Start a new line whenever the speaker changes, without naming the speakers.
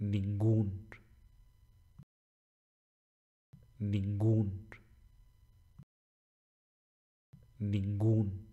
ningún, ningún, ningún.